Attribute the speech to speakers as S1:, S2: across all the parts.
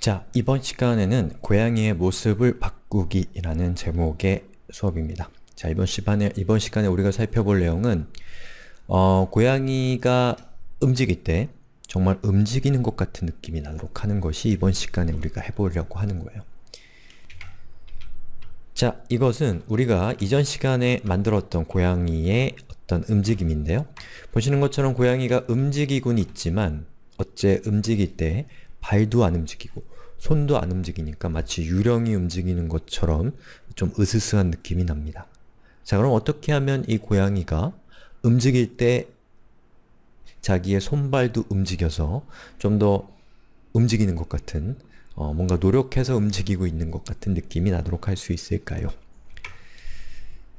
S1: 자, 이번 시간에는 고양이의 모습을 바꾸기 라는 제목의 수업입니다. 자, 이번 시간에, 이번 시간에 우리가 살펴볼 내용은 어, 고양이가 움직일 때 정말 움직이는 것 같은 느낌이 나도록 하는 것이 이번 시간에 우리가 해보려고 하는 거예요. 자, 이것은 우리가 이전 시간에 만들었던 고양이의 어떤 움직임인데요. 보시는 것처럼 고양이가 움직이곤 있지만 어째 움직일 때 발도 안 움직이고 손도 안 움직이니까 마치 유령이 움직이는 것처럼 좀 으스스한 느낌이 납니다. 자 그럼 어떻게 하면 이 고양이가 움직일 때 자기의 손발도 움직여서 좀 더 움직이는 것 같은 어, 뭔가 노력해서 움직이고 있는 것 같은 느낌이 나도록 할 수 있을까요?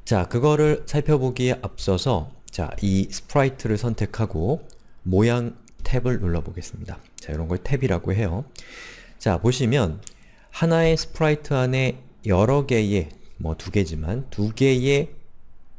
S1: 자, 그거를 살펴보기에 앞서서 자, 이 스프라이트를 선택하고 모양 탭을 눌러보겠습니다. 자, 이런 걸 탭이라고 해요. 자, 보시면 하나의 스프라이트 안에 여러 개의, 뭐 두 개지만 두 개의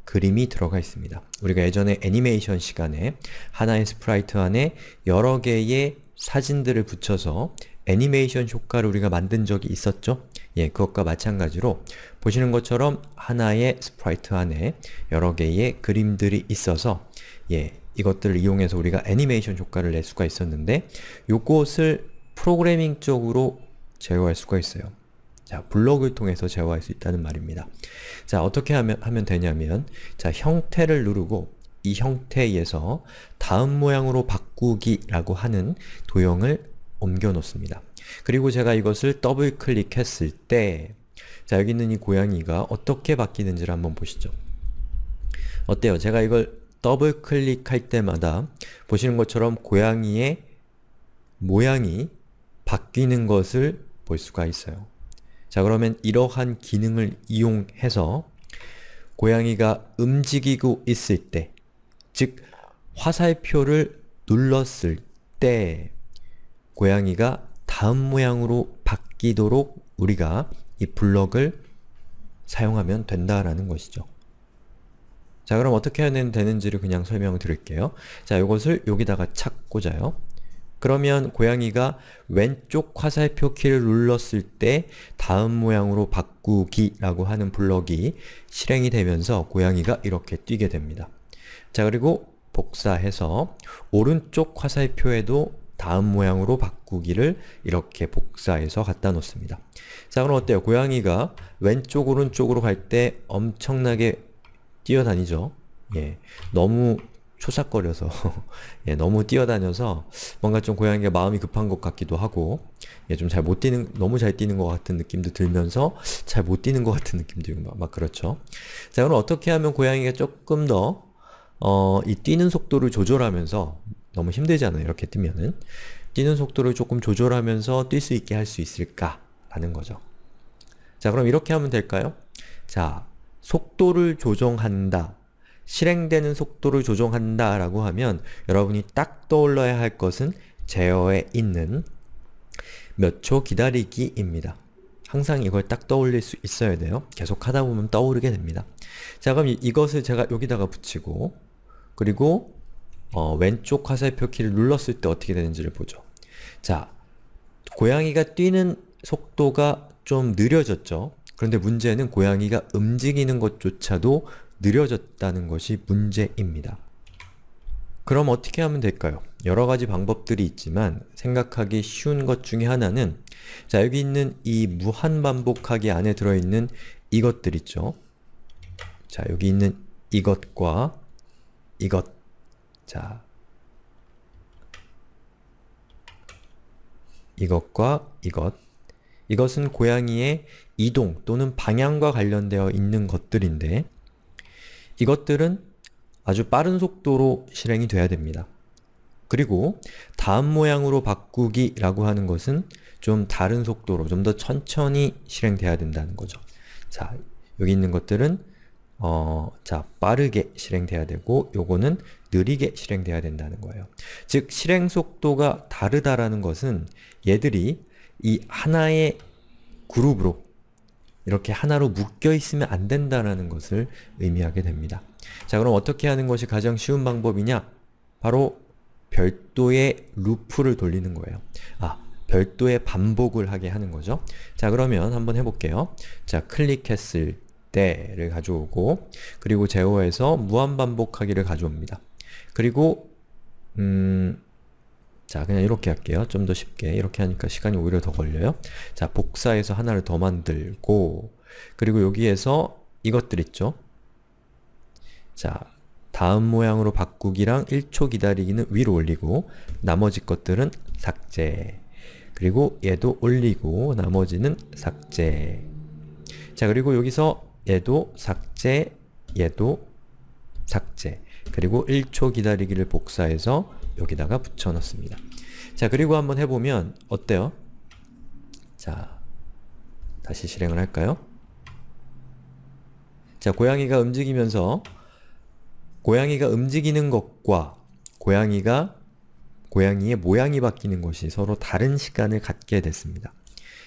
S1: 그림이 들어가 있습니다. 우리가 예전에 애니메이션 시간에 하나의 스프라이트 안에 여러 개의 사진들을 붙여서 애니메이션 효과를 우리가 만든 적이 있었죠? 예, 그것과 마찬가지로 보시는 것처럼 하나의 스프라이트 안에 여러 개의 그림들이 있어서 예, 이것들을 이용해서 우리가 애니메이션 효과를 낼 수가 있었는데 요것을 프로그래밍 쪽으로 제어할 수가 있어요. 자, 블럭을 통해서 제어할 수 있다는 말입니다. 자, 어떻게 하면, 하면 되냐면 자, 형태를 누르고 이 형태에서 다음 모양으로 바꾸기라고 하는 도형을 옮겨 놓습니다. 그리고 제가 이것을 더블 클릭했을 때 자, 여기 있는 이 고양이가 어떻게 바뀌는지를 한번 보시죠. 어때요? 제가 이걸 더블 클릭할 때마다 보시는 것처럼 고양이의 모양이 바뀌는 것을 볼 수가 있어요. 자 그러면 이러한 기능을 이용해서 고양이가 움직이고 있을 때, 즉 화살표를 눌렀을 때 고양이가 다음 모양으로 바뀌도록 우리가 이 블럭을 사용하면 된다라는 것이죠. 자 그럼 어떻게 하면 되는지를 그냥 설명드릴게요. 을자이것을 여기다가 찾고자요 그러면 고양이가 왼쪽 화살표 키를 눌렀을 때 다음 모양으로 바꾸기 라고 하는 블럭이 실행이 되면서 고양이가 이렇게 뛰게 됩니다. 자 그리고 복사해서 오른쪽 화살표에도 다음 모양으로 바꾸기를 이렇게 복사해서 갖다 놓습니다. 자 그럼 어때요? 고양이가 왼쪽 오른쪽으로 갈 때 엄청나게 뛰어다니죠. 예. 너무 초삭거려서 예, 너무 뛰어다녀서 뭔가 좀 고양이가 마음이 급한 것 같기도 하고 예, 좀 잘 못 뛰는 너무 잘 뛰는 것 같은 느낌도 들면서 잘 못 뛰는 것 같은 느낌도 들 막, 막 그렇죠. 자 그럼 어떻게 하면 고양이가 조금 더 어, 이 뛰는 속도를 조절하면서 너무 힘들잖아요. 이렇게 뛰면은 뛰는 속도를 조금 조절하면서 뛸 수 있게 할 수 있을까라는 거죠. 자 그럼 이렇게 하면 될까요? 자 속도를 조정한다. 실행되는 속도를 조정한다 라고 하면 여러분이 딱 떠올라야 할 것은 제어에 있는 몇 초 기다리기입니다. 항상 이걸 딱 떠올릴 수 있어야 돼요. 계속 하다 보면 떠오르게 됩니다. 자 그럼 이것을 제가 여기다가 붙이고 그리고 어, 왼쪽 화살표 키를 눌렀을 때 어떻게 되는지를 보죠. 자, 고양이가 뛰는 속도가 좀 느려졌죠? 그런데 문제는 고양이가 움직이는 것조차도 느려졌다는 것이 문제입니다. 그럼 어떻게 하면 될까요? 여러 가지 방법들이 있지만 생각하기 쉬운 것 중에 하나는 자 여기 있는 이 무한반복하기 안에 들어있는 이것들 있죠? 자 여기 있는 이것과 이것 자 이것과 이것 이것은 고양이의 이동 또는 방향과 관련되어 있는 것들인데 이것들은 아주 빠른 속도로 실행이 돼야 됩니다. 그리고 다음 모양으로 바꾸기 라고 하는 것은 좀 다른 속도로 좀 더 천천히 실행돼야 된다는 거죠. 자, 여기 있는 것들은 어, 자, 빠르게 실행돼야 되고 요거는 느리게 실행돼야 된다는 거예요. 즉, 실행 속도가 다르다라는 것은 얘들이 이 하나의 그룹으로 이렇게 하나로 묶여 있으면 안된다는 것을 의미하게 됩니다. 자 그럼 어떻게 하는 것이 가장 쉬운 방법이냐? 바로 별도의 루프를 돌리는 거예요. 아, 별도의 반복을 하게 하는 거죠. 자 그러면 한번 해볼게요. 자 클릭했을 때를 가져오고 그리고 제어에서 무한반복하기를 가져옵니다. 그리고 음... 자, 그냥 이렇게 할게요. 좀 더 쉽게. 이렇게 하니까 시간이 오히려 더 걸려요. 자, 복사해서 하나를 더 만들고 그리고 여기에서 이것들 있죠? 자, 다음 모양으로 바꾸기랑 1초 기다리기는 위로 올리고 나머지 것들은 삭제 그리고 얘도 올리고 나머지는 삭제 자 그리고 여기서 얘도 삭제 얘도 삭제 그리고 1초 기다리기를 복사해서 여기다가 붙여넣습니다. 자 그리고 한번 해보면 어때요? 자 다시 실행을 할까요? 자 고양이가 움직이면서 고양이가 움직이는 것과 고양이가 고양이의 모양이 바뀌는 것이 서로 다른 시간을 갖게 됐습니다.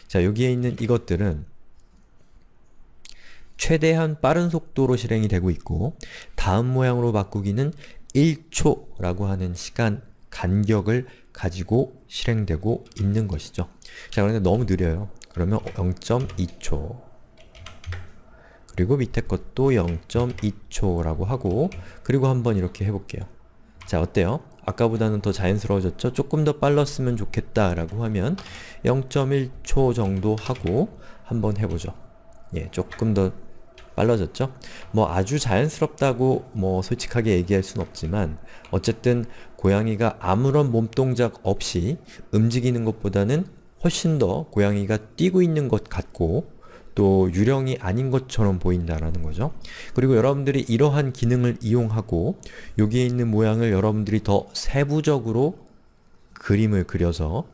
S1: 자 여기에 있는 이것들은 최대한 빠른 속도로 실행이 되고 있고 다음 모양으로 바꾸기는 1초라고 하는 시간 간격을 가지고 실행되고 있는 것이죠. 자, 그런데 너무 느려요. 그러면 0.2초 그리고 밑에 것도 0.2초라고 하고 그리고 한번 이렇게 해볼게요. 자, 어때요? 아까보다는 더 자연스러워졌죠? 조금 더 빨랐으면 좋겠다라고 하면 0.1초 정도 하고 한번 해보죠. 예, 조금 더 빨라졌죠? 뭐 아주 자연스럽다고 뭐 솔직하게 얘기할 순 없지만 어쨌든 고양이가 아무런 몸동작 없이 움직이는 것보다는 훨씬 더 고양이가 뛰고 있는 것 같고 또 유령이 아닌 것처럼 보인다라는 거죠. 그리고 여러분들이 이러한 기능을 이용하고 여기에 있는 모양을 여러분들이 더 세부적으로 그림을 그려서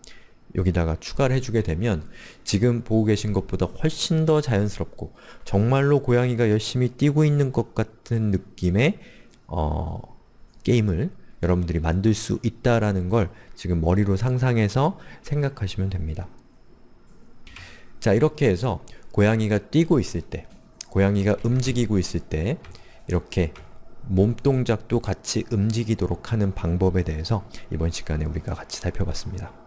S1: 여기다가 추가를 해주게 되면 지금 보고 계신 것보다 훨씬 더 자연스럽고 정말로 고양이가 열심히 뛰고 있는 것 같은 느낌의 어, 게임을 여러분들이 만들 수 있다라는 걸 지금 머리로 상상해서 생각하시면 됩니다. 자 이렇게 해서 고양이가 뛰고 있을 때 고양이가 움직이고 있을 때 이렇게 몸 동작도 같이 움직이도록 하는 방법에 대해서 이번 시간에 우리가 같이 살펴봤습니다.